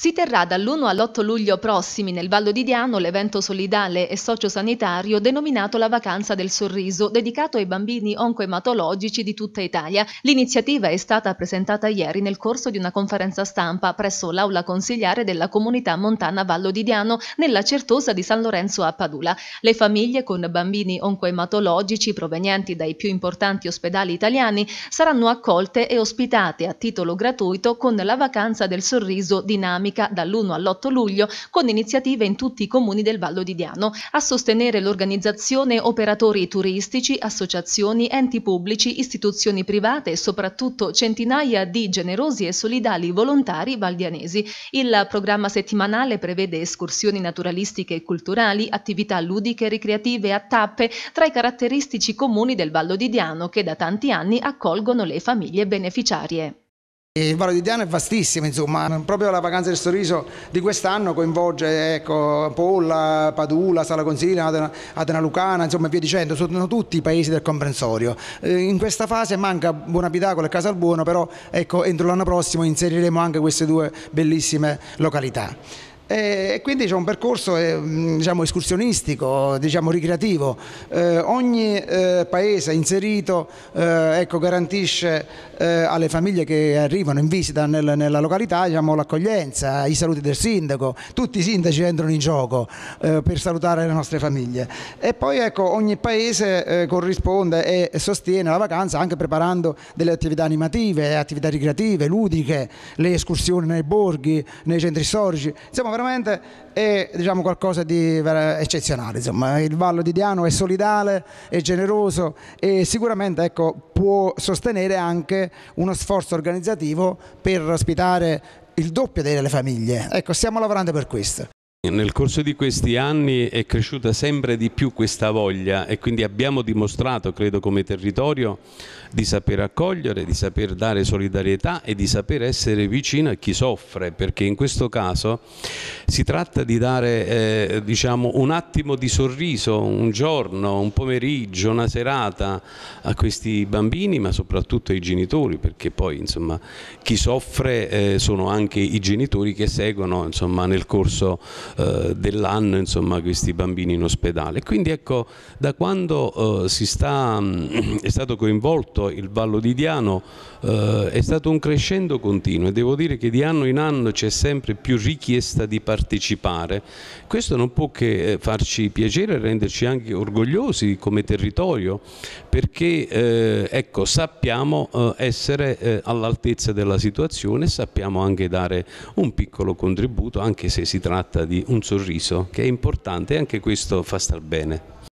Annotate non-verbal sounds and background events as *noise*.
Si terrà dall'1 all'8 luglio prossimi nel Vallo di Diano l'evento solidale e sociosanitario denominato La Vacanza del Sorriso, dedicato ai bambini oncoematologici di tutta Italia. L'iniziativa è stata presentata ieri nel corso di una conferenza stampa presso l'aula consigliare della comunità montana Vallo di Diano, nella Certosa di San Lorenzo a Padula. Le famiglie con bambini oncoematologici provenienti dai più importanti ospedali italiani saranno accolte e ospitate a titolo gratuito con la Vacanza del Sorriso dinamica dinamica dall'1 all'8 luglio con iniziative in tutti i comuni del Vallo di Diano. A sostenere l'organizzazione operatori turistici, associazioni, enti pubblici, istituzioni private e soprattutto centinaia di generosi e solidali volontari valdianesi. Il programma settimanale prevede escursioni naturalistiche e culturali, attività ludiche, e ricreative a tappe tra i caratteristici comuni del Vallo di Diano che da tanti anni accolgono le famiglie beneficiarie. Il Valo di Diano è vastissimo, insomma, proprio la vacanza del sorriso di quest'anno coinvolge ecco, Polla, Padula, Sala Consilina, Atena, Lucana, insomma via dicendo, sono tutti i paesi del comprensorio. Eh, in questa fase manca Buona Pitacolo e Casalbuono, però ecco, entro l'anno prossimo inseriremo anche queste due bellissime località. Eh, e quindi c'è un percorso eh, diciamo, escursionistico, diciamo, ricreativo. Eh, ogni eh, paese inserito eh, ecco, garantisce eh, alle famiglie che arrivano in visita nel, nella località diciamo, l'accoglienza, i saluti del sindaco, tutti i sindaci entrano in gioco per salutare le nostre famiglie. E poi ecco, ogni paese corrisponde e sostiene la vacanza anche preparando delle attività animative, attività ricreative, ludiche, le escursioni nei borghi, nei centri storici. Insomma, veramente è diciamo, qualcosa di eccezionale. Insomma. Il Vallo di Diano è solidale, è generoso e sicuramente ecco, può sostenere anche uno sforzo organizzativo per ospitare il doppio delle famiglie. Ecco, stiamo lavorando per questo. Nel corso di questi anni è cresciuta sempre di più questa voglia e quindi abbiamo dimostrato, credo come territorio, di saper accogliere, di saper dare solidarietà e di saper essere vicino a chi soffre, perché in questo caso si tratta di dare eh, diciamo, un attimo di sorriso, un giorno, un pomeriggio, una serata a questi bambini, ma soprattutto ai genitori, perché poi insomma, chi soffre eh, sono anche i genitori che seguono insomma, nel corso eh, dell'anno insomma, questi bambini in ospedale. Quindi ecco, da quando eh, sta, mm, *clears throat* è stato coinvolto il Vallo di Diano eh, è stato un crescendo continuo e devo dire che di anno in anno c'è sempre più richiesta di partecipare. Questo non può che eh, farci piacere e renderci anche orgogliosi come territorio perché eh, ecco, sappiamo essere all'altezza della situazione, sappiamo anche dare un piccolo contributo anche se si tratta di un sorriso che è importante e anche questo fa star bene.